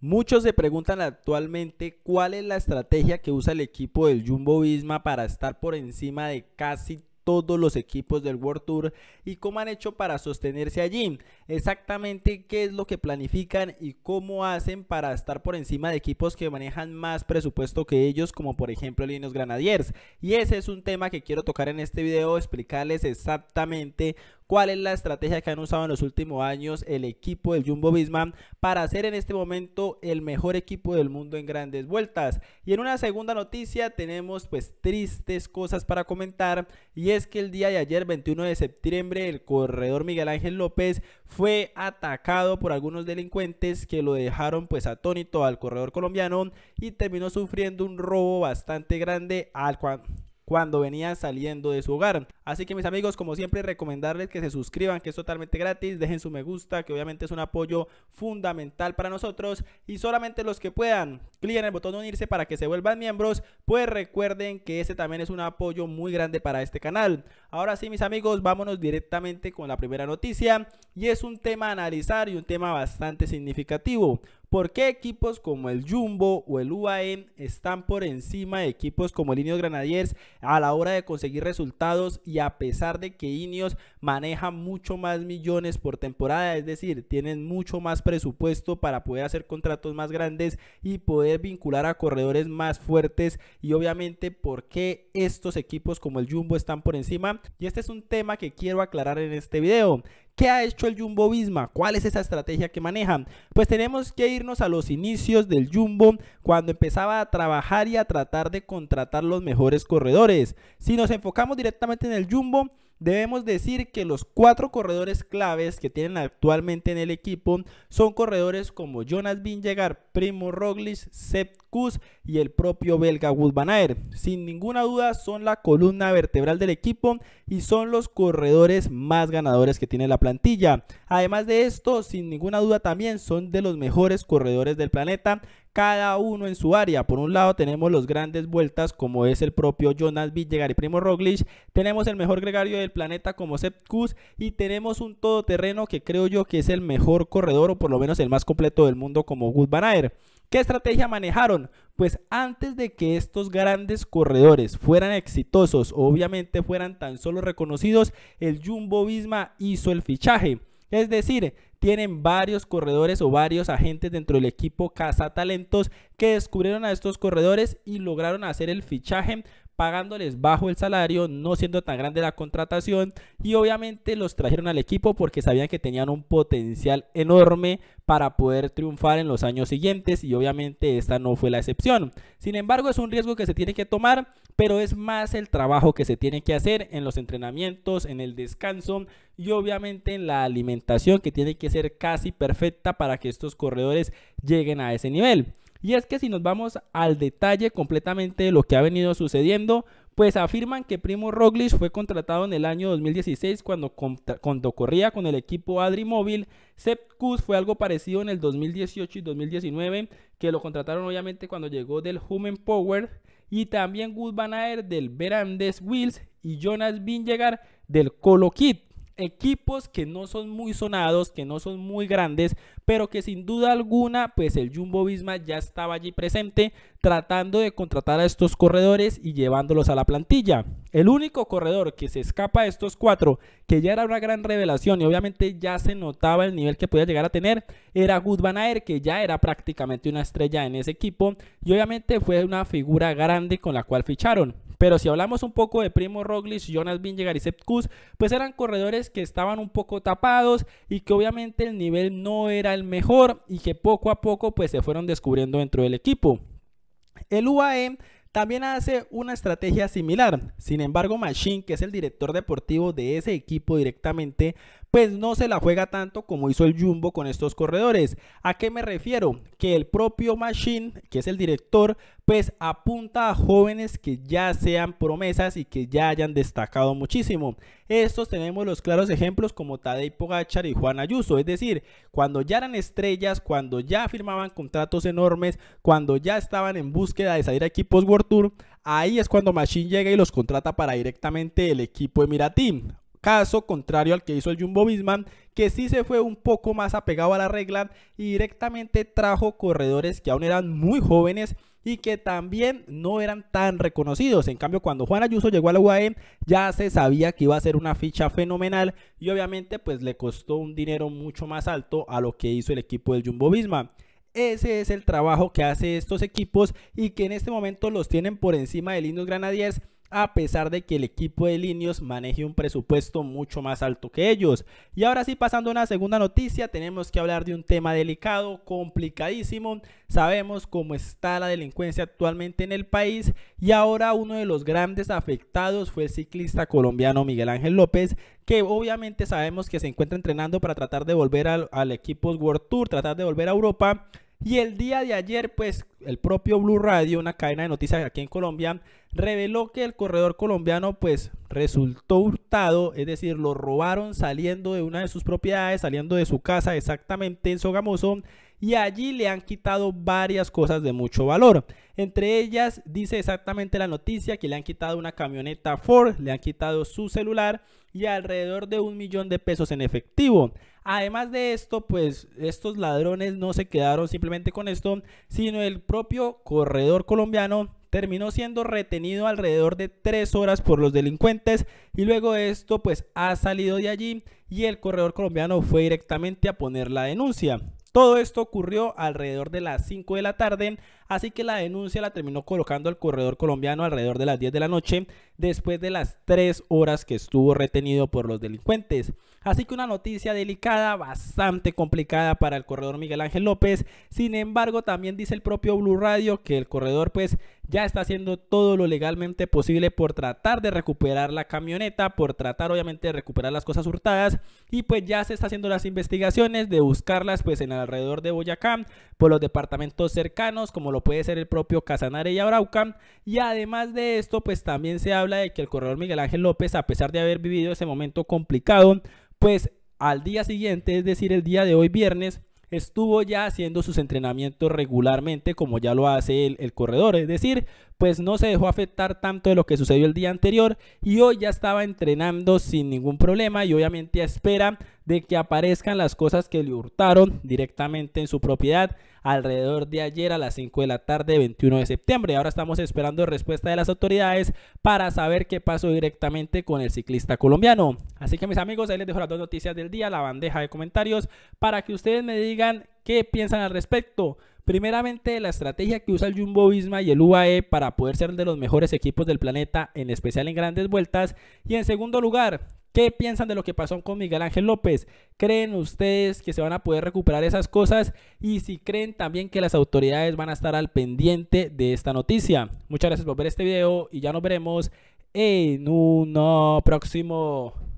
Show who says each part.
Speaker 1: Muchos se preguntan actualmente cuál es la estrategia que usa el equipo del Jumbo Visma para estar por encima de casi todos los equipos del World Tour y cómo han hecho para sostenerse allí. Exactamente qué es lo que planifican y cómo hacen para estar por encima de equipos que manejan más presupuesto que ellos, como por ejemplo Linus Granadiers. Y ese es un tema que quiero tocar en este video, explicarles exactamente cuál es la estrategia que han usado en los últimos años el equipo del Jumbo Bismarck para ser en este momento el mejor equipo del mundo en grandes vueltas. Y en una segunda noticia tenemos pues tristes cosas para comentar y es que el día de ayer 21 de septiembre el corredor Miguel Ángel López fue atacado por algunos delincuentes que lo dejaron pues atónito al corredor colombiano y terminó sufriendo un robo bastante grande al cual cuando venía saliendo de su hogar. Así que mis amigos, como siempre, recomendarles que se suscriban, que es totalmente gratis, dejen su me gusta, que obviamente es un apoyo fundamental para nosotros. Y solamente los que puedan, en el botón de unirse para que se vuelvan miembros, pues recuerden que ese también es un apoyo muy grande para este canal. Ahora sí, mis amigos, vámonos directamente con la primera noticia y es un tema a analizar y un tema bastante significativo ¿Por qué equipos como el Jumbo o el UAE están por encima de equipos como el Ineos Granadiers a la hora de conseguir resultados y a pesar de que Ineos maneja mucho más millones por temporada, es decir, tienen mucho más presupuesto para poder hacer contratos más grandes y poder vincular a corredores más fuertes y obviamente por qué estos equipos como el Jumbo están por encima? Y este es un tema que quiero aclarar en este video ¿Qué ha hecho el Jumbo Visma? ¿Cuál es esa estrategia que manejan? Pues tenemos que irnos a los inicios del Jumbo cuando empezaba a trabajar y a tratar de contratar los mejores corredores. Si nos enfocamos directamente en el Jumbo, Debemos decir que los cuatro corredores claves que tienen actualmente en el equipo son corredores como Jonas Vingegaard, Primo Roglic, Sepp Kuss y el propio belga Wout van Sin ninguna duda son la columna vertebral del equipo y son los corredores más ganadores que tiene la plantilla. Además de esto, sin ninguna duda también son de los mejores corredores del planeta cada uno en su área. Por un lado tenemos los grandes vueltas como es el propio Jonas Villegar y Primo Roglic, tenemos el mejor gregario del planeta como Sepp y tenemos un todoterreno que creo yo que es el mejor corredor o por lo menos el más completo del mundo como Wood ¿Qué estrategia manejaron? Pues antes de que estos grandes corredores fueran exitosos, obviamente fueran tan solo reconocidos, el Jumbo Visma hizo el fichaje. Es decir, tienen varios corredores o varios agentes dentro del equipo Casa Talentos que descubrieron a estos corredores y lograron hacer el fichaje pagándoles bajo el salario, no siendo tan grande la contratación y obviamente los trajeron al equipo porque sabían que tenían un potencial enorme para poder triunfar en los años siguientes y obviamente esta no fue la excepción. Sin embargo, es un riesgo que se tiene que tomar, pero es más el trabajo que se tiene que hacer en los entrenamientos, en el descanso y obviamente en la alimentación que tiene que ser casi perfecta para que estos corredores lleguen a ese nivel. Y es que si nos vamos al detalle completamente de lo que ha venido sucediendo, pues afirman que Primo Roglic fue contratado en el año 2016 cuando, cuando corría con el equipo Adri Móvil. Sepp fue algo parecido en el 2018 y 2019, que lo contrataron obviamente cuando llegó del Human Power. Y también Gus Van Aert del Verandes Wheels y Jonas Vingegaard del Colo equipos que no son muy sonados, que no son muy grandes, pero que sin duda alguna, pues el Jumbo Visma ya estaba allí presente tratando de contratar a estos corredores y llevándolos a la plantilla. El único corredor que se escapa de estos cuatro, que ya era una gran revelación y obviamente ya se notaba el nivel que podía llegar a tener, era Good que ya era prácticamente una estrella en ese equipo y obviamente fue una figura grande con la cual ficharon. Pero si hablamos un poco de Primo Roglic, Jonas Vingegaard y Sepp pues eran corredores que estaban un poco tapados y que obviamente el nivel no era el mejor y que poco a poco pues se fueron descubriendo dentro del equipo. El UAE también hace una estrategia similar. Sin embargo, Machine, que es el director deportivo de ese equipo directamente, pues no se la juega tanto como hizo el Jumbo con estos corredores. ¿A qué me refiero? Que el propio Machine, que es el director, pues apunta a jóvenes que ya sean promesas y que ya hayan destacado muchísimo. Estos tenemos los claros ejemplos como Tadej Pogachar y Juan Ayuso, es decir, cuando ya eran estrellas, cuando ya firmaban contratos enormes, cuando ya estaban en búsqueda de salir a equipos World Tour, ahí es cuando Machine llega y los contrata para directamente el equipo Miratín. Caso contrario al que hizo el Jumbo Bisman, que sí se fue un poco más apegado a la regla y directamente trajo corredores que aún eran muy jóvenes y que también no eran tan reconocidos. En cambio, cuando Juan Ayuso llegó a la UAE, ya se sabía que iba a ser una ficha fenomenal y obviamente pues le costó un dinero mucho más alto a lo que hizo el equipo del Jumbo Bisman. Ese es el trabajo que hacen estos equipos y que en este momento los tienen por encima del Indus Granadiers a pesar de que el equipo de Linios maneje un presupuesto mucho más alto que ellos. Y ahora sí, pasando a una segunda noticia, tenemos que hablar de un tema delicado, complicadísimo. Sabemos cómo está la delincuencia actualmente en el país y ahora uno de los grandes afectados fue el ciclista colombiano Miguel Ángel López, que obviamente sabemos que se encuentra entrenando para tratar de volver al, al equipo World Tour, tratar de volver a Europa. Y el día de ayer, pues el propio Blue Radio, una cadena de noticias aquí en Colombia, reveló que el corredor colombiano pues resultó hurtado, es decir, lo robaron saliendo de una de sus propiedades, saliendo de su casa exactamente en Sogamoso y allí le han quitado varias cosas de mucho valor. Entre ellas dice exactamente la noticia que le han quitado una camioneta Ford, le han quitado su celular y alrededor de un millón de pesos en efectivo. Además de esto, pues estos ladrones no se quedaron simplemente con esto, sino el propio corredor colombiano terminó siendo retenido alrededor de tres horas por los delincuentes y luego esto pues ha salido de allí y el corredor colombiano fue directamente a poner la denuncia. Todo esto ocurrió alrededor de las 5 de la tarde Así que la denuncia la terminó colocando al corredor colombiano alrededor de las 10 de la noche, después de las 3 horas que estuvo retenido por los delincuentes. Así que una noticia delicada, bastante complicada para el corredor Miguel Ángel López. Sin embargo, también dice el propio Blue Radio que el corredor pues ya está haciendo todo lo legalmente posible por tratar de recuperar la camioneta, por tratar obviamente de recuperar las cosas hurtadas y pues ya se está haciendo las investigaciones de buscarlas pues en alrededor de Boyacá, por los departamentos cercanos como lo puede ser el propio Casanare y Abrauca. Y además de esto, pues también se habla de que el corredor Miguel Ángel López, a pesar de haber vivido ese momento complicado, pues al día siguiente, es decir, el día de hoy viernes, estuvo ya haciendo sus entrenamientos regularmente como ya lo hace el, corredor. Es decir, pues no se dejó afectar tanto de lo que sucedió el día anterior y hoy ya estaba entrenando sin ningún problema y obviamente espera de que aparezcan las cosas que le hurtaron directamente en su propiedad alrededor de ayer a las 5 de la tarde 21 de septiembre. Ahora estamos esperando respuesta de las autoridades para saber qué pasó directamente con el ciclista colombiano. Así que mis amigos, ahí les dejo las dos noticias del día, la bandeja de comentarios, para que ustedes me digan qué piensan al respecto. Primeramente, la estrategia que usa el Jumbo Visma y el UAE para poder ser de los mejores equipos del planeta, en especial en grandes vueltas. Y en segundo lugar, ¿Qué piensan de lo que pasó con Miguel Ángel López? ¿Creen ustedes que se van a poder recuperar esas cosas? Y si creen también que las autoridades van a estar al pendiente de esta noticia. Muchas gracias por ver este video y ya nos veremos en un próximo...